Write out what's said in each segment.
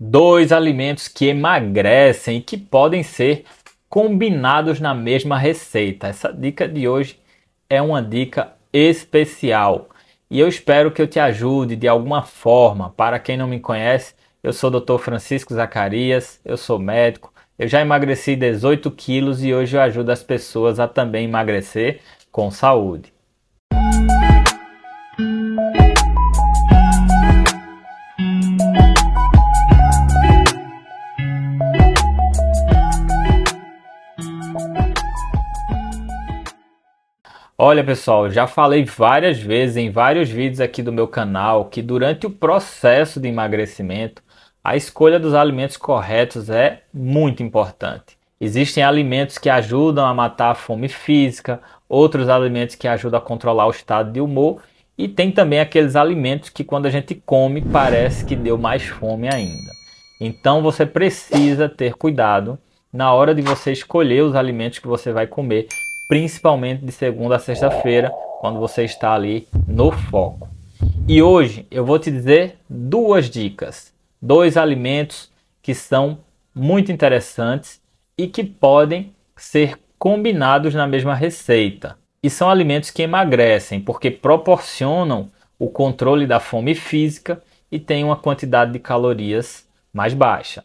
dois alimentos que emagrecem e que podem ser combinados na mesma receita. Essa dica de hoje é uma dica especial e eu espero que eu te ajude de alguma forma. Para quem não me conhece, eu sou o Dr. Francisco Zacarias, eu sou médico. Eu já emagreci 18 quilos e hoje eu ajudo as pessoas a também emagrecer com saúde. Olha pessoal, já falei várias vezes em vários vídeos aqui do meu canal que durante o processo de emagrecimento, a escolha dos alimentos corretos é muito importante. Existem alimentos que ajudam a matar a fome física, outros alimentos que ajudam a controlar o estado de humor e tem também aqueles alimentos que quando a gente come parece que deu mais fome ainda. Então você precisa ter cuidado na hora de você escolher os alimentos que você vai comer principalmente de segunda a sexta-feira, quando você está ali no foco. E hoje eu vou te dizer duas dicas, dois alimentos que são muito interessantes e que podem ser combinados na mesma receita. E são alimentos que emagrecem, porque proporcionam o controle da fome física e têm uma quantidade de calorias mais baixa.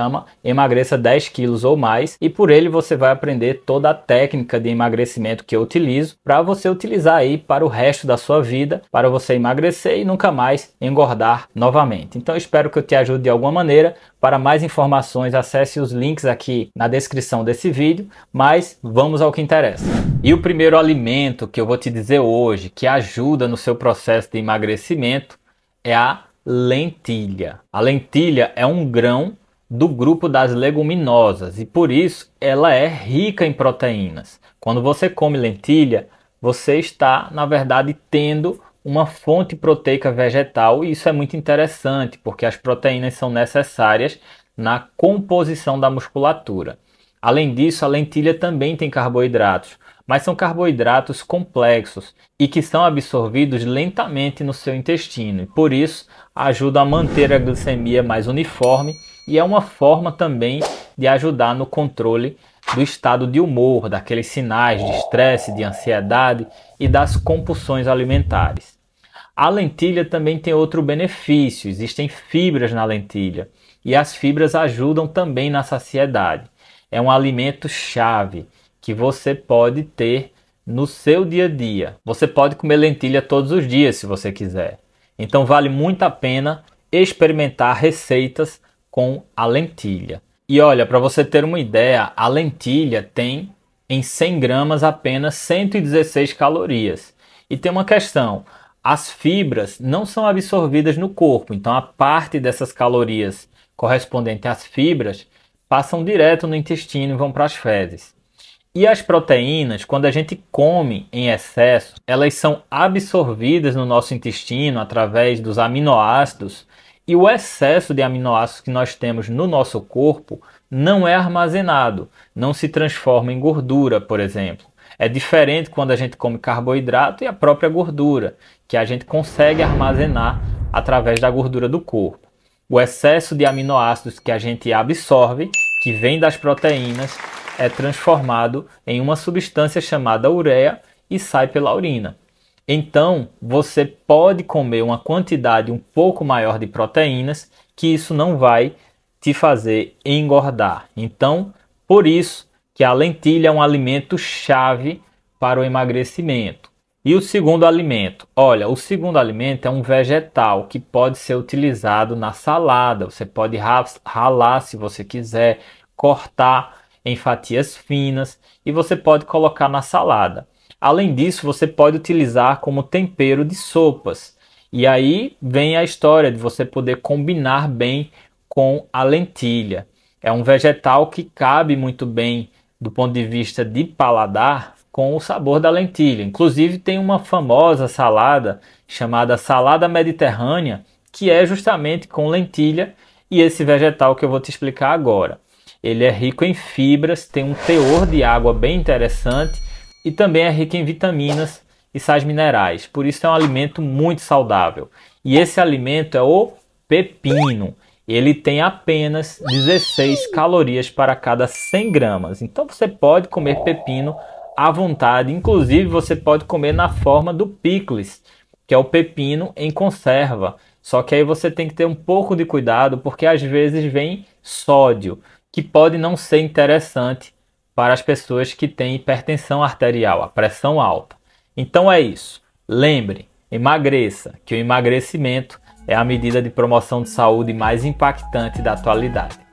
chama Emagreça 10 quilos ou mais e por ele você vai aprender toda a técnica de emagrecimento que eu utilizo para você utilizar aí para o resto da sua vida, para você emagrecer e nunca mais engordar novamente. Então espero que eu te ajude de alguma maneira. Para mais informações, acesse os links aqui na descrição desse vídeo, mas vamos ao que interessa. E o primeiro alimento que eu vou te dizer hoje que ajuda no seu processo de emagrecimento é a lentilha. A lentilha é um grão do grupo das leguminosas e por isso ela é rica em proteínas. Quando você come lentilha, você está, na verdade, tendo uma fonte proteica vegetal e isso é muito interessante porque as proteínas são necessárias na composição da musculatura. Além disso, a lentilha também tem carboidratos, mas são carboidratos complexos e que são absorvidos lentamente no seu intestino, e por isso ajuda a manter a glicemia mais uniforme e é uma forma também de ajudar no controle do estado de humor, daqueles sinais de estresse, de ansiedade e das compulsões alimentares. A lentilha também tem outro benefício: existem fibras na lentilha e as fibras ajudam também na saciedade é um alimento chave que você pode ter no seu dia a dia. Você pode comer lentilha todos os dias se você quiser. Então vale muito a pena experimentar receitas com a lentilha. E olha, para você ter uma ideia, a lentilha tem em 100 gramas apenas 116 calorias. E tem uma questão: as fibras não são absorvidas no corpo, então a parte dessas calorias correspondente às fibras passam direto no intestino e vão para as fezes. E as proteínas, quando a gente come em excesso, elas são absorvidas no nosso intestino através dos aminoácidos, e o excesso de aminoácidos que nós temos no nosso corpo não é armazenado, não se transforma em gordura, por exemplo. É diferente quando a gente come carboidrato e a própria gordura, que a gente consegue armazenar através da gordura do corpo. O excesso de aminoácidos que a gente absorve que vem das proteínas, é transformado em uma substância chamada ureia e sai pela urina. Então, você pode comer uma quantidade um pouco maior de proteínas, que isso não vai te fazer engordar. Então, por isso que a lentilha é um alimento chave para o emagrecimento. E o segundo alimento? Olha, o segundo alimento é um vegetal que pode ser utilizado na salada. Você pode ralar se você quiser, cortar em fatias finas e você pode colocar na salada. Além disso, você pode utilizar como tempero de sopas. E aí vem a história de você poder combinar bem com a lentilha. É um vegetal que cabe muito bem do ponto de vista de paladar com o sabor da lentilha. Inclusive, tem uma famosa salada chamada salada mediterrânea, que é justamente com lentilha e esse vegetal que eu vou te explicar agora. Ele é rico em fibras, tem um teor de água bem interessante e também é rico em vitaminas e sais minerais. Por isso é um alimento muito saudável. E esse alimento é o pepino. Ele tem apenas 16 calorias para cada 100 gramas. Então você pode comer pepino à vontade. Inclusive, você pode comer na forma do pickles, que é o pepino em conserva. Só que aí você tem que ter um pouco de cuidado, porque às vezes vem sódio, que pode não ser interessante para as pessoas que têm hipertensão arterial, a pressão alta. Então é isso. Lembre, emagreça, que o emagrecimento é a medida de promoção de saúde mais impactante da atualidade.